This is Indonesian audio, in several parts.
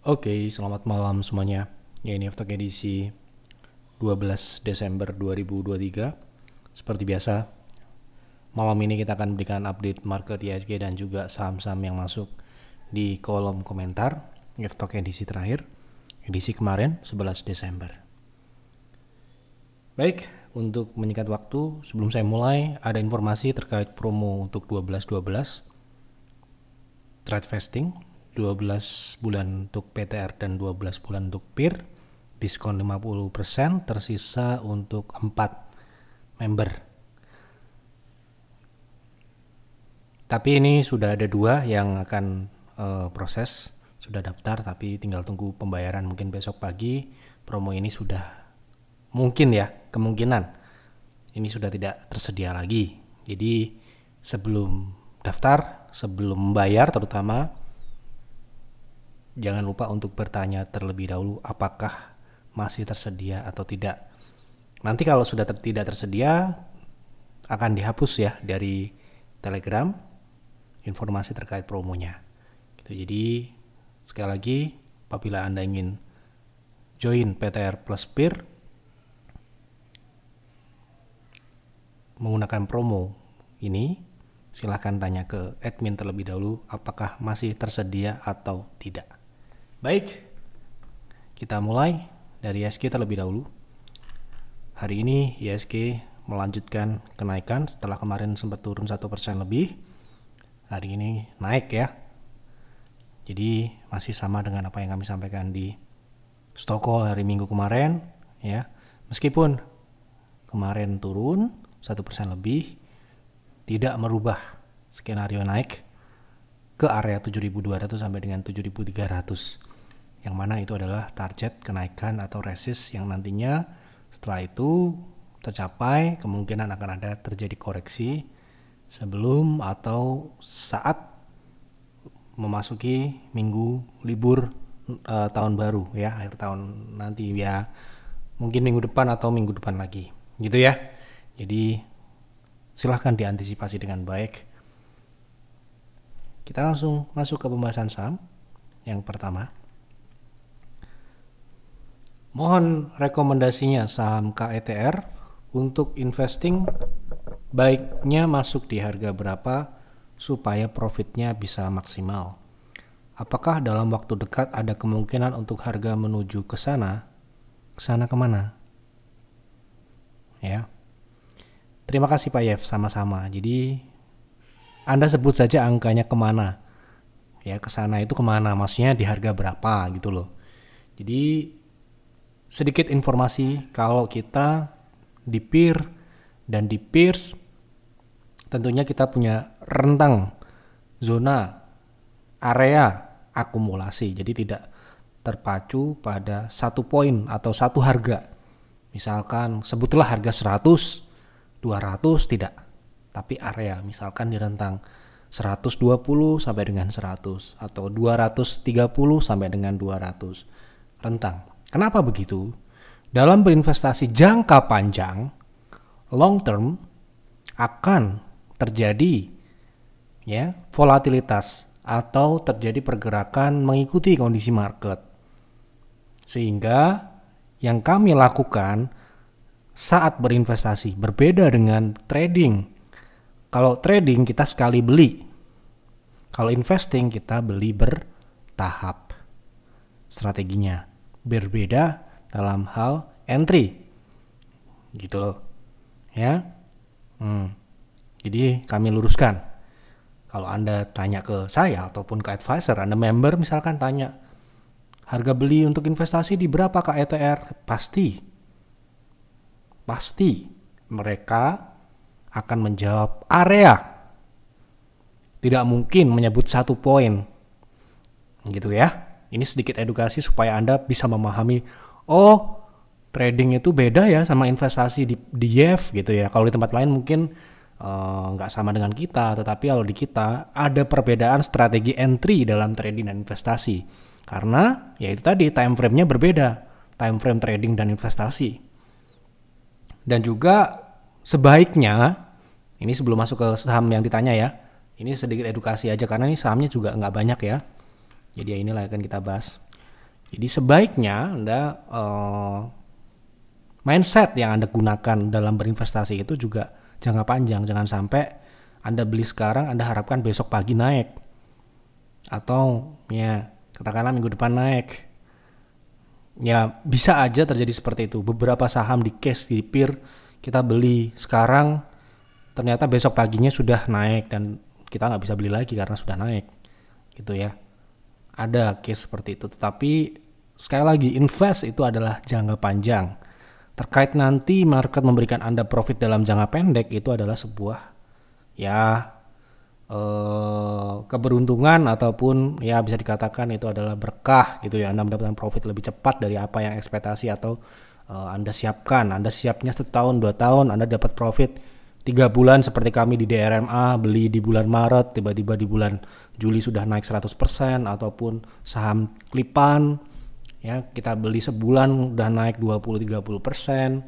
Oke, okay, selamat malam semuanya. Ya ini Aftok edisi 12 Desember 2023. Seperti biasa, malam ini kita akan berikan update market ISG dan juga saham-saham yang masuk di kolom komentar Aftok edisi terakhir, edisi kemarin 11 Desember. Baik, untuk menyikat waktu, sebelum saya mulai ada informasi terkait promo untuk 12-12 trade vesting 12 bulan untuk PTR dan 12 bulan untuk PIR diskon 50% tersisa untuk 4 member tapi ini sudah ada dua yang akan uh, proses sudah daftar tapi tinggal tunggu pembayaran mungkin besok pagi promo ini sudah mungkin ya kemungkinan ini sudah tidak tersedia lagi jadi sebelum daftar sebelum membayar terutama jangan lupa untuk bertanya terlebih dahulu apakah masih tersedia atau tidak. Nanti kalau sudah ter tidak tersedia akan dihapus ya dari Telegram informasi terkait promonya. Gitu. Jadi sekali lagi apabila Anda ingin join PTR Plus Peer menggunakan promo ini silahkan tanya ke admin terlebih dahulu apakah masih tersedia atau tidak. Baik, kita mulai dari ISG terlebih dahulu. Hari ini ISG melanjutkan kenaikan setelah kemarin sempat turun 1% lebih. Hari ini naik ya. Jadi masih sama dengan apa yang kami sampaikan di Stockholm hari Minggu kemarin ya. Meskipun kemarin turun 1% lebih tidak merubah skenario naik ke area 7200 sampai dengan 7300 yang mana itu adalah target kenaikan atau resist yang nantinya setelah itu tercapai kemungkinan akan ada terjadi koreksi sebelum atau saat memasuki minggu libur e, tahun baru ya akhir tahun nanti ya mungkin minggu depan atau minggu depan lagi gitu ya jadi silahkan diantisipasi dengan baik kita langsung masuk ke pembahasan saham yang pertama. Mohon rekomendasinya saham KETR untuk investing baiknya masuk di harga berapa supaya profitnya bisa maksimal. Apakah dalam waktu dekat ada kemungkinan untuk harga menuju ke sana? Ke sana kemana? Ya. Terima kasih Pak Yev, sama-sama. Jadi anda sebut saja angkanya kemana. Ya, ke sana itu kemana, maksudnya di harga berapa gitu loh. Jadi sedikit informasi kalau kita di peer dan di peers tentunya kita punya rentang zona area akumulasi. Jadi tidak terpacu pada satu poin atau satu harga. Misalkan sebutlah harga 100, 200 tidak tapi area misalkan di rentang 120 sampai dengan 100 atau 230 sampai dengan 200 rentang. Kenapa begitu? Dalam berinvestasi jangka panjang long term akan terjadi ya volatilitas atau terjadi pergerakan mengikuti kondisi market. Sehingga yang kami lakukan saat berinvestasi berbeda dengan trading kalau trading kita sekali beli. Kalau investing kita beli bertahap. Strateginya berbeda dalam hal entry. Gitu loh. Ya. Hmm. Jadi kami luruskan. Kalau Anda tanya ke saya ataupun ke advisor, Anda member misalkan tanya, harga beli untuk investasi di berapa KETR? Pasti. Pasti mereka akan menjawab area. Tidak mungkin menyebut satu poin. Gitu ya. Ini sedikit edukasi supaya Anda bisa memahami, oh trading itu beda ya sama investasi di, di YF gitu ya. Kalau di tempat lain mungkin eh, nggak uh, sama dengan kita, tetapi kalau di kita ada perbedaan strategi entry dalam trading dan investasi. Karena ya itu tadi time frame-nya berbeda, time frame trading dan investasi. Dan juga sebaiknya ini sebelum masuk ke saham yang ditanya ya ini sedikit edukasi aja karena ini sahamnya juga nggak banyak ya jadi ya inilah yang akan kita bahas jadi sebaiknya anda uh, mindset yang anda gunakan dalam berinvestasi itu juga jangka panjang jangan sampai anda beli sekarang anda harapkan besok pagi naik atau ya katakanlah minggu depan naik ya bisa aja terjadi seperti itu beberapa saham di case di peer kita beli sekarang ternyata besok paginya sudah naik dan kita nggak bisa beli lagi karena sudah naik gitu ya ada case seperti itu tetapi sekali lagi invest itu adalah jangka panjang terkait nanti market memberikan anda profit dalam jangka pendek itu adalah sebuah ya eh, keberuntungan ataupun ya bisa dikatakan itu adalah berkah gitu ya anda mendapatkan profit lebih cepat dari apa yang ekspektasi atau uh, Anda siapkan, Anda siapnya setahun, dua tahun, Anda dapat profit tiga bulan seperti kami di DRMA beli di bulan Maret tiba-tiba di bulan Juli sudah naik 100% ataupun saham klipan ya kita beli sebulan udah naik 20 30%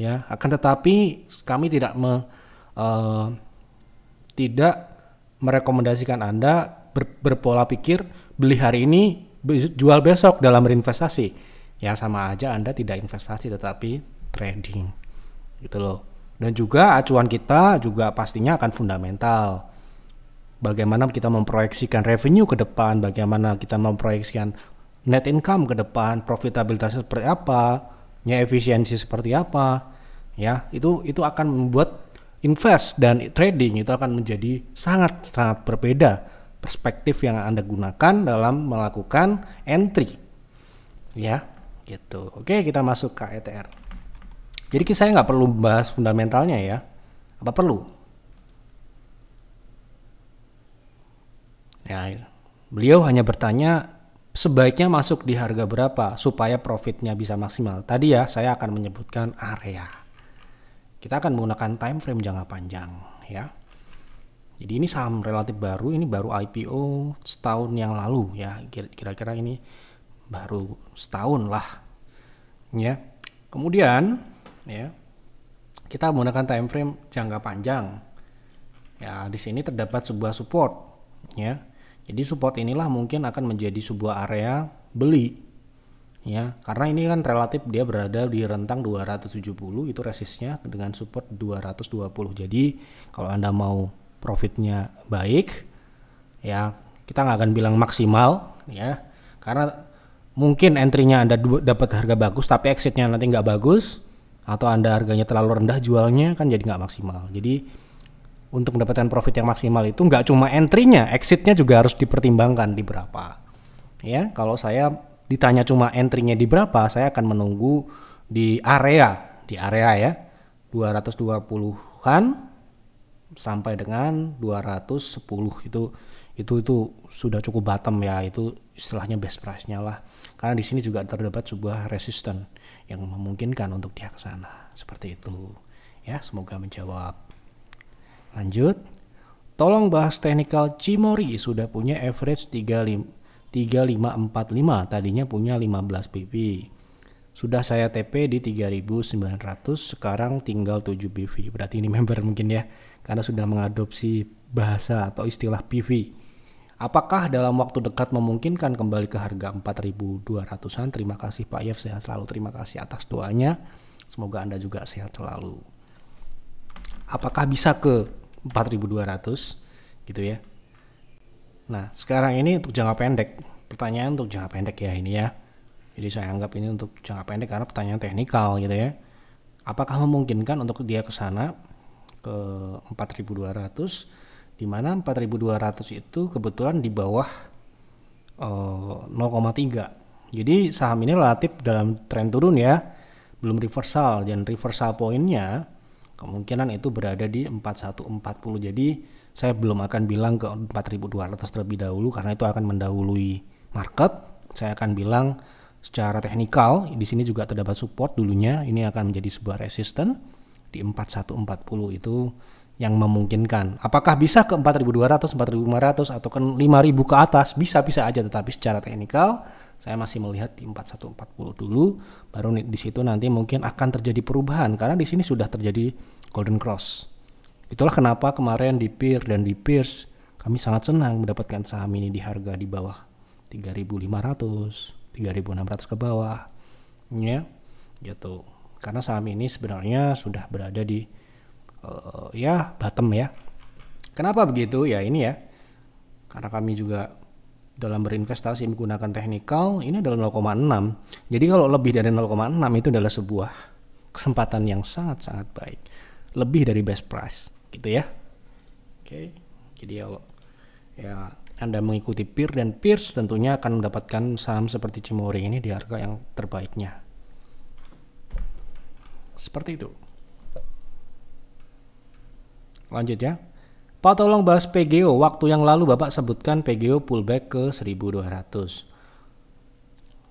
ya akan tetapi kami tidak me, uh, tidak merekomendasikan Anda ber, berpola pikir beli hari ini jual besok dalam berinvestasi ya sama aja Anda tidak investasi tetapi trading gitu loh dan juga acuan kita juga pastinya akan fundamental bagaimana kita memproyeksikan revenue ke depan bagaimana kita memproyeksikan net income ke depan profitabilitasnya seperti apa ya efisiensi seperti apa ya itu itu akan membuat invest dan trading itu akan menjadi sangat sangat berbeda perspektif yang Anda gunakan dalam melakukan entry ya gitu oke kita masuk ke ETR jadi saya nggak perlu bahas fundamentalnya ya apa perlu ya beliau hanya bertanya sebaiknya masuk di harga berapa supaya profitnya bisa maksimal tadi ya saya akan menyebutkan area kita akan menggunakan time frame jangka panjang ya jadi ini saham relatif baru ini baru IPO setahun yang lalu ya kira-kira ini baru setahun lah ya kemudian ya kita menggunakan time frame jangka panjang ya di sini terdapat sebuah support ya jadi support inilah mungkin akan menjadi sebuah area beli ya karena ini kan relatif dia berada di rentang 270 itu resistnya dengan support 220 jadi kalau anda mau profitnya baik ya kita nggak akan bilang maksimal ya karena mungkin entry-nya Anda dapat harga bagus tapi exit-nya nanti nggak bagus atau Anda harganya terlalu rendah jualnya kan jadi nggak maksimal. Jadi untuk mendapatkan profit yang maksimal itu nggak cuma entry-nya, exit-nya juga harus dipertimbangkan di berapa. Ya, kalau saya ditanya cuma entry-nya di berapa, saya akan menunggu di area, di area ya, 220-an sampai dengan 210 itu itu itu sudah cukup bottom ya itu istilahnya best price-nya lah karena di sini juga terdapat sebuah resisten yang memungkinkan untuk dia ke sana seperti itu ya semoga menjawab lanjut tolong bahas technical Cimori sudah punya average 3545 tadinya punya 15 BP sudah saya TP di 3900 sekarang tinggal 7 BV berarti ini member mungkin ya karena sudah mengadopsi bahasa atau istilah PV. Apakah dalam waktu dekat memungkinkan kembali ke harga 4.200-an? Terima kasih Pak Yev, sehat selalu. Terima kasih atas doanya. Semoga Anda juga sehat selalu. Apakah bisa ke 4.200 gitu ya? Nah, sekarang ini untuk jangka pendek. Pertanyaan untuk jangka pendek ya ini ya. Jadi saya anggap ini untuk jangka pendek karena pertanyaan teknikal gitu ya. Apakah memungkinkan untuk dia ke sana? ke 4200 di mana 4200 itu kebetulan di bawah uh, eh, 0,3. Jadi saham ini relatif dalam tren turun ya, belum reversal dan reversal poinnya kemungkinan itu berada di 4140. Jadi saya belum akan bilang ke 4200 terlebih dahulu karena itu akan mendahului market. Saya akan bilang secara teknikal di sini juga terdapat support dulunya ini akan menjadi sebuah resistance di 4140 itu yang memungkinkan. Apakah bisa ke 4200, 4500 atau ke 5000 ke atas? Bisa-bisa aja tetapi secara teknikal saya masih melihat di 4140 dulu baru di situ nanti mungkin akan terjadi perubahan karena di sini sudah terjadi golden cross. Itulah kenapa kemarin di peer dan di peers kami sangat senang mendapatkan saham ini di harga di bawah 3500, 3600 ke bawah. Ya, gitu karena saham ini sebenarnya sudah berada di uh, ya bottom ya. Kenapa begitu? Ya ini ya. Karena kami juga dalam berinvestasi menggunakan teknikal ini adalah 0,6. Jadi kalau lebih dari 0,6 itu adalah sebuah kesempatan yang sangat-sangat baik. Lebih dari best price gitu ya. Oke. Jadi kalau ya anda mengikuti peer dan peers tentunya akan mendapatkan saham seperti Cimory ini di harga yang terbaiknya. Seperti itu. Lanjut ya. Pak tolong bahas PGO. Waktu yang lalu Bapak sebutkan PGO pullback ke 1200.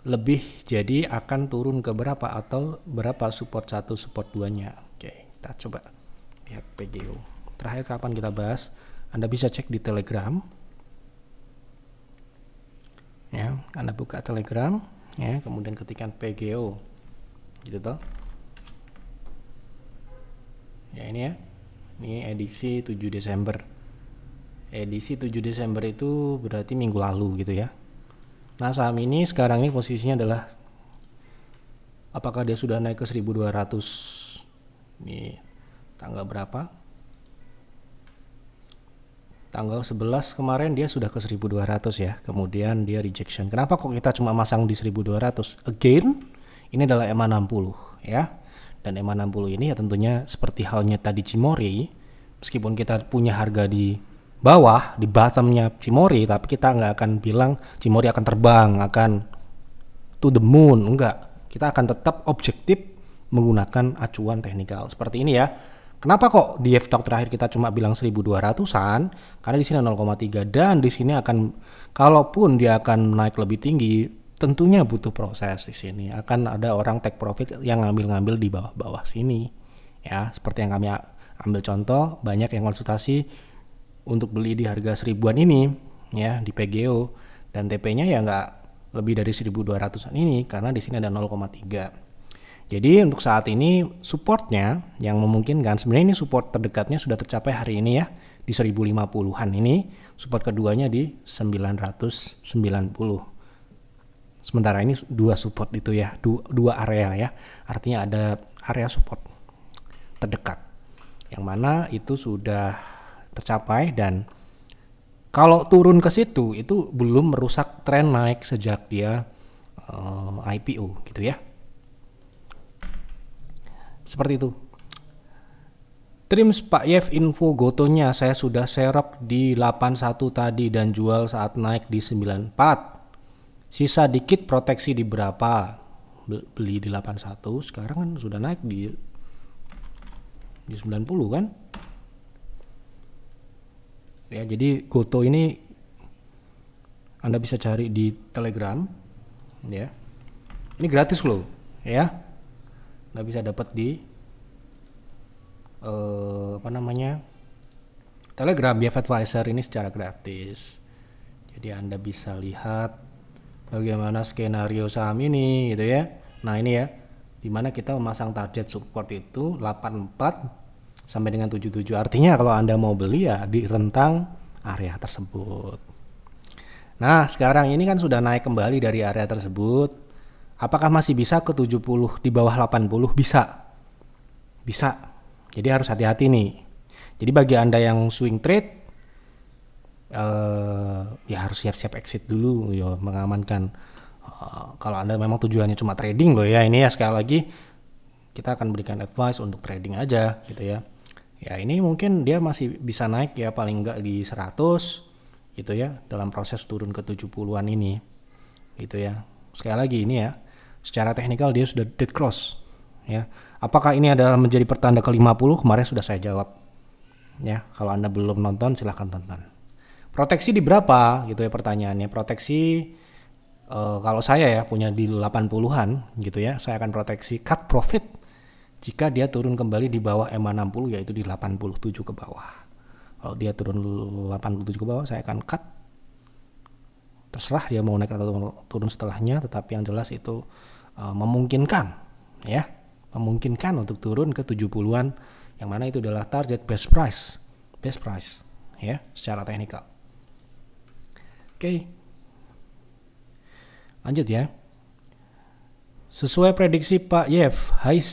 Lebih jadi akan turun ke berapa atau berapa support 1, support 2-nya. Oke, kita coba lihat PGO. Terakhir kapan kita bahas? Anda bisa cek di Telegram. Ya, Anda buka Telegram, ya, kemudian ketikkan PGO. Gitu toh ya ini ya ini edisi 7 Desember edisi 7 Desember itu berarti minggu lalu gitu ya nah saham ini sekarang ini posisinya adalah apakah dia sudah naik ke 1200 ini tanggal berapa tanggal 11 kemarin dia sudah ke 1200 ya kemudian dia rejection kenapa kok kita cuma masang di 1200 again ini adalah EMA 60 ya dan EMA 60 ini ya tentunya seperti halnya tadi Cimori, meskipun kita punya harga di bawah, di bottomnya Cimori, tapi kita nggak akan bilang Cimori akan terbang, akan to the moon, enggak. Kita akan tetap objektif menggunakan acuan teknikal. Seperti ini ya. Kenapa kok di F-Talk terakhir kita cuma bilang 1200-an? Karena di sini 0,3 dan di sini akan kalaupun dia akan naik lebih tinggi tentunya butuh proses di sini. Akan ada orang take profit yang ngambil-ngambil di bawah-bawah sini. Ya, seperti yang kami ambil contoh, banyak yang konsultasi untuk beli di harga seribuan ini, ya, di PGO dan TP-nya ya nggak lebih dari 1200-an ini karena di sini ada 0,3. Jadi untuk saat ini supportnya yang memungkinkan sebenarnya ini support terdekatnya sudah tercapai hari ini ya di 1050-an ini, support keduanya di 990 sementara ini dua support itu ya dua, area ya artinya ada area support terdekat yang mana itu sudah tercapai dan kalau turun ke situ itu belum merusak tren naik sejak dia uh, eh, IPO gitu ya seperti itu Trims Pak Yev info gotonya saya sudah serok di 81 tadi dan jual saat naik di 94 sisa dikit proteksi di berapa beli di 81 sekarang kan sudah naik di di 90 kan ya jadi goto ini anda bisa cari di telegram ya ini gratis loh ya anda bisa dapat di eh, apa namanya telegram BF Advisor ini secara gratis jadi anda bisa lihat bagaimana skenario saham ini gitu ya nah ini ya dimana kita memasang target support itu 84 sampai dengan 77 artinya kalau anda mau beli ya di rentang area tersebut nah sekarang ini kan sudah naik kembali dari area tersebut apakah masih bisa ke 70 di bawah 80 bisa bisa jadi harus hati-hati nih jadi bagi anda yang swing trade uh, ya harus siap-siap exit dulu ya mengamankan uh, kalau anda memang tujuannya cuma trading loh ya ini ya sekali lagi kita akan berikan advice untuk trading aja gitu ya ya ini mungkin dia masih bisa naik ya paling enggak di 100 gitu ya dalam proses turun ke 70-an ini gitu ya sekali lagi ini ya secara teknikal dia sudah dead cross ya apakah ini adalah menjadi pertanda ke 50 kemarin sudah saya jawab ya kalau anda belum nonton silahkan tonton Proteksi di berapa gitu ya pertanyaannya. Proteksi uh, kalau saya ya punya di 80-an gitu ya, saya akan proteksi cut profit jika dia turun kembali di bawah EMA 60 yaitu di 87 ke bawah. Kalau dia turun 87 ke bawah saya akan cut. Terserah dia mau naik atau turun setelahnya, tetapi yang jelas itu uh, memungkinkan ya, memungkinkan untuk turun ke 70-an yang mana itu adalah target best price, best price ya secara teknikal. Oke. Lanjut ya. Sesuai prediksi Pak Yev, Hais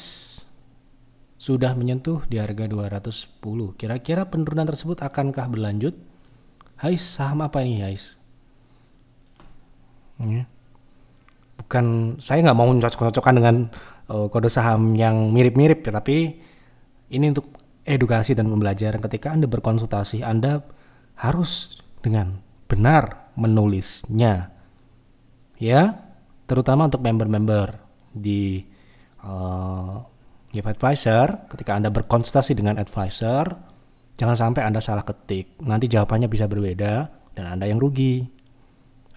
sudah menyentuh di harga 210. Kira-kira penurunan tersebut akankah berlanjut? Hais, saham apa ini Hais? Ya. Bukan, saya nggak mau mencocok cocokan dengan uh, kode saham yang mirip-mirip, tetapi ini untuk edukasi dan pembelajaran. Ketika Anda berkonsultasi, Anda harus dengan benar menulisnya. Ya, terutama untuk member-member di uh, eh, Give Advisor, ketika Anda berkonsultasi dengan advisor, jangan sampai Anda salah ketik. Nanti jawabannya bisa berbeda dan Anda yang rugi.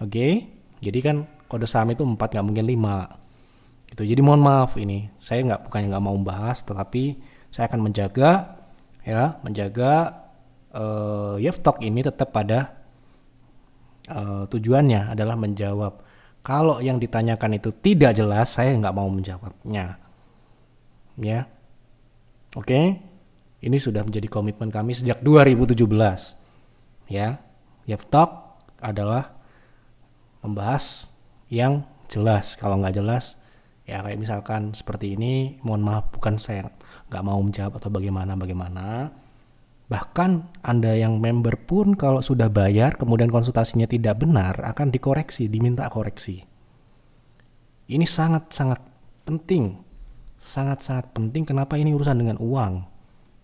Oke, okay? jadi kan kode saham itu 4 nggak mungkin 5. Gitu. Jadi mohon maaf ini, saya nggak bukannya nggak mau membahas, tetapi saya akan menjaga ya, menjaga uh, Talk ini tetap pada uh, tujuannya adalah menjawab. Kalau yang ditanyakan itu tidak jelas, saya nggak mau menjawabnya. Ya, oke. Okay? Ini sudah menjadi komitmen kami sejak 2017. Ya, talk adalah membahas yang jelas. Kalau nggak jelas, ya kayak misalkan seperti ini mohon maaf bukan saya nggak mau menjawab atau bagaimana bagaimana Bahkan Anda yang member pun kalau sudah bayar kemudian konsultasinya tidak benar akan dikoreksi, diminta koreksi. Ini sangat-sangat penting. Sangat-sangat penting kenapa ini urusan dengan uang,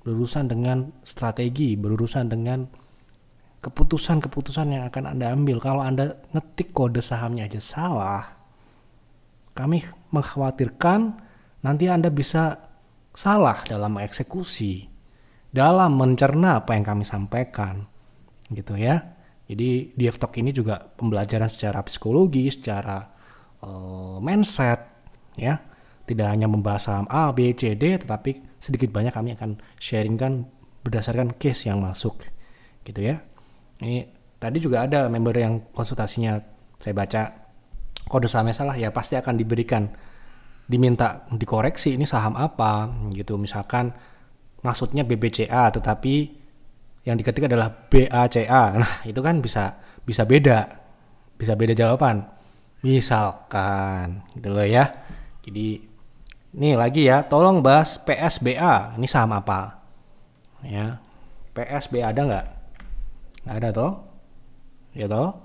berurusan dengan strategi, berurusan dengan keputusan-keputusan yang akan Anda ambil. Kalau Anda ngetik kode sahamnya aja salah, kami mengkhawatirkan nanti Anda bisa salah dalam mengeksekusi dalam mencerna apa yang kami sampaikan gitu ya jadi di talk ini juga pembelajaran secara psikologi secara uh, mindset ya tidak hanya membahas saham A B C D tetapi sedikit banyak kami akan sharingkan berdasarkan case yang masuk gitu ya ini tadi juga ada member yang konsultasinya saya baca kode sahamnya salah ya pasti akan diberikan diminta dikoreksi ini saham apa gitu misalkan maksudnya BBCA tetapi yang diketik adalah BACA. Nah, itu kan bisa bisa beda. Bisa beda jawaban. Misalkan gitu loh ya. Jadi nih lagi ya, tolong bahas PSBA. Ini saham apa? Ya. PSBA ada nggak? Nggak ada toh? Ya toh?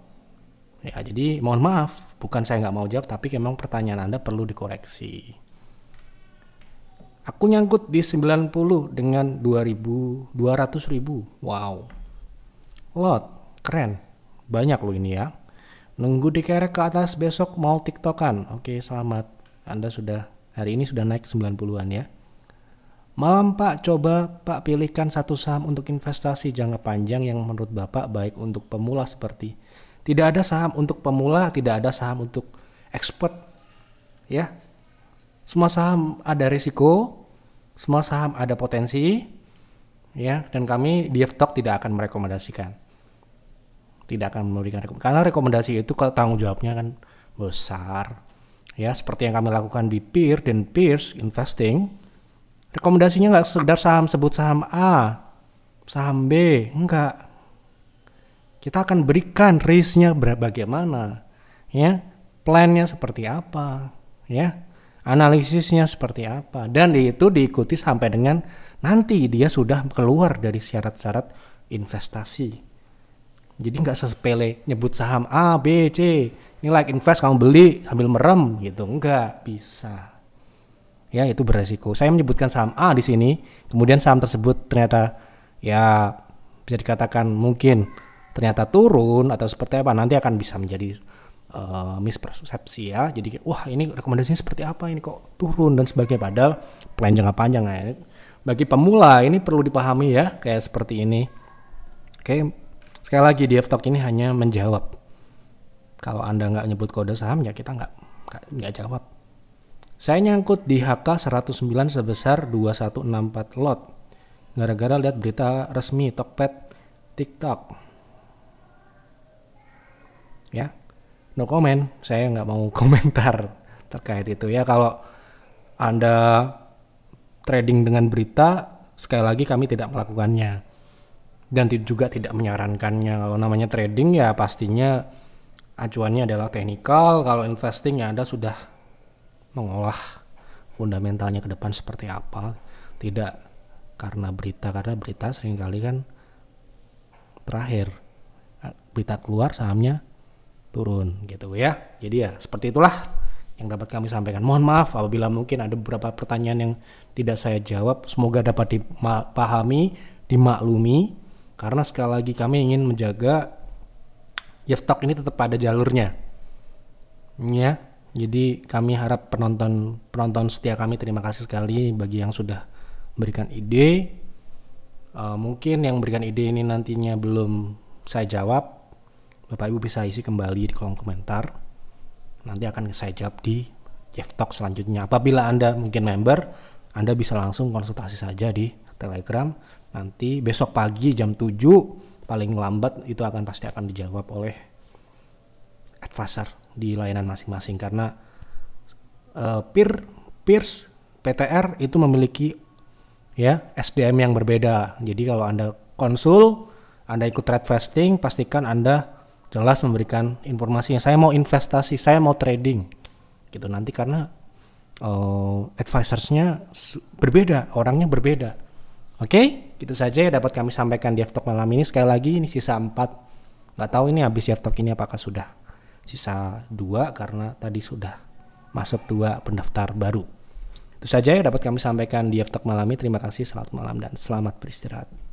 Ya, jadi mohon maaf, bukan saya nggak mau jawab, tapi memang pertanyaan Anda perlu dikoreksi. Aku nyangkut di 90 dengan 2000, 200 ribu. Wow. Lot, keren. Banyak loh ini ya. Nunggu dikerek ke atas besok mau tiktokan. Oke, selamat. Anda sudah hari ini sudah naik 90-an ya. Malam Pak, coba Pak pilihkan satu saham untuk investasi jangka panjang yang menurut Bapak baik untuk pemula seperti tidak ada saham untuk pemula, tidak ada saham untuk expert. Ya. Semua saham ada risiko, semua saham ada potensi ya dan kami di Talk tidak akan merekomendasikan tidak akan memberikan rekomendasi karena rekomendasi itu tanggung jawabnya kan besar ya seperti yang kami lakukan di peer dan peers investing rekomendasinya nggak sekedar saham sebut saham A saham B enggak kita akan berikan risknya bagaimana ya plannya seperti apa ya analisisnya seperti apa dan itu diikuti sampai dengan nanti dia sudah keluar dari syarat-syarat investasi. Jadi nggak sepele nyebut saham A, B, C. Ini like invest kamu beli sambil merem gitu. Nggak bisa. Ya itu beresiko. Saya menyebutkan saham A di sini, kemudian saham tersebut ternyata ya bisa dikatakan mungkin ternyata turun atau seperti apa nanti akan bisa menjadi uh, mispersepsi ya. Jadi wah ini rekomendasinya seperti apa ini kok turun dan sebagainya padahal plan jangka panjang ya. Bagi pemula ini perlu dipahami ya kayak seperti ini. Oke, sekali lagi di Talk ini hanya menjawab. Kalau Anda nggak nyebut kode saham ya kita nggak nggak jawab. Saya nyangkut di HK 109 sebesar 2164 lot. Gara-gara lihat berita resmi Tokped TikTok. Ya, no comment. Saya nggak mau komentar terkait itu ya. Kalau Anda trading dengan berita, sekali lagi kami tidak melakukannya. Dan juga tidak menyarankannya. Kalau namanya trading ya pastinya acuannya adalah teknikal. Kalau investing ya Anda sudah mengolah fundamentalnya ke depan seperti apa. Tidak karena berita, karena berita seringkali kan terakhir berita keluar sahamnya turun gitu ya. Jadi ya seperti itulah yang dapat kami sampaikan. Mohon maaf apabila mungkin ada beberapa pertanyaan yang tidak saya jawab. Semoga dapat dipahami, dimaklumi karena sekali lagi kami ingin menjaga Yeftok ini tetap pada jalurnya. Ya, jadi kami harap penonton penonton setia kami terima kasih sekali bagi yang sudah memberikan ide. Uh, mungkin yang memberikan ide ini nantinya belum saya jawab Bapak Ibu bisa isi kembali di kolom komentar. Nanti akan saya jawab di Jeff Talk selanjutnya. Apabila Anda mungkin member, Anda bisa langsung konsultasi saja di Telegram. Nanti besok pagi jam 7 paling lambat itu akan pasti akan dijawab oleh advisor di layanan masing-masing karena uh, peer peers PTR itu memiliki ya SDM yang berbeda. Jadi kalau Anda konsul, Anda ikut trade vesting, pastikan Anda jelas memberikan informasinya. Saya mau investasi, saya mau trading, gitu nanti karena uh, advisorsnya berbeda, orangnya berbeda. Oke, okay? gitu saja ya dapat kami sampaikan di Ftalk malam ini. Sekali lagi ini sisa 4. Nggak tahu ini habis Ftalk ini apakah sudah sisa dua karena tadi sudah masuk dua pendaftar baru. Itu saja yang dapat kami sampaikan di Ftalk malam ini. Terima kasih, selamat malam dan selamat beristirahat.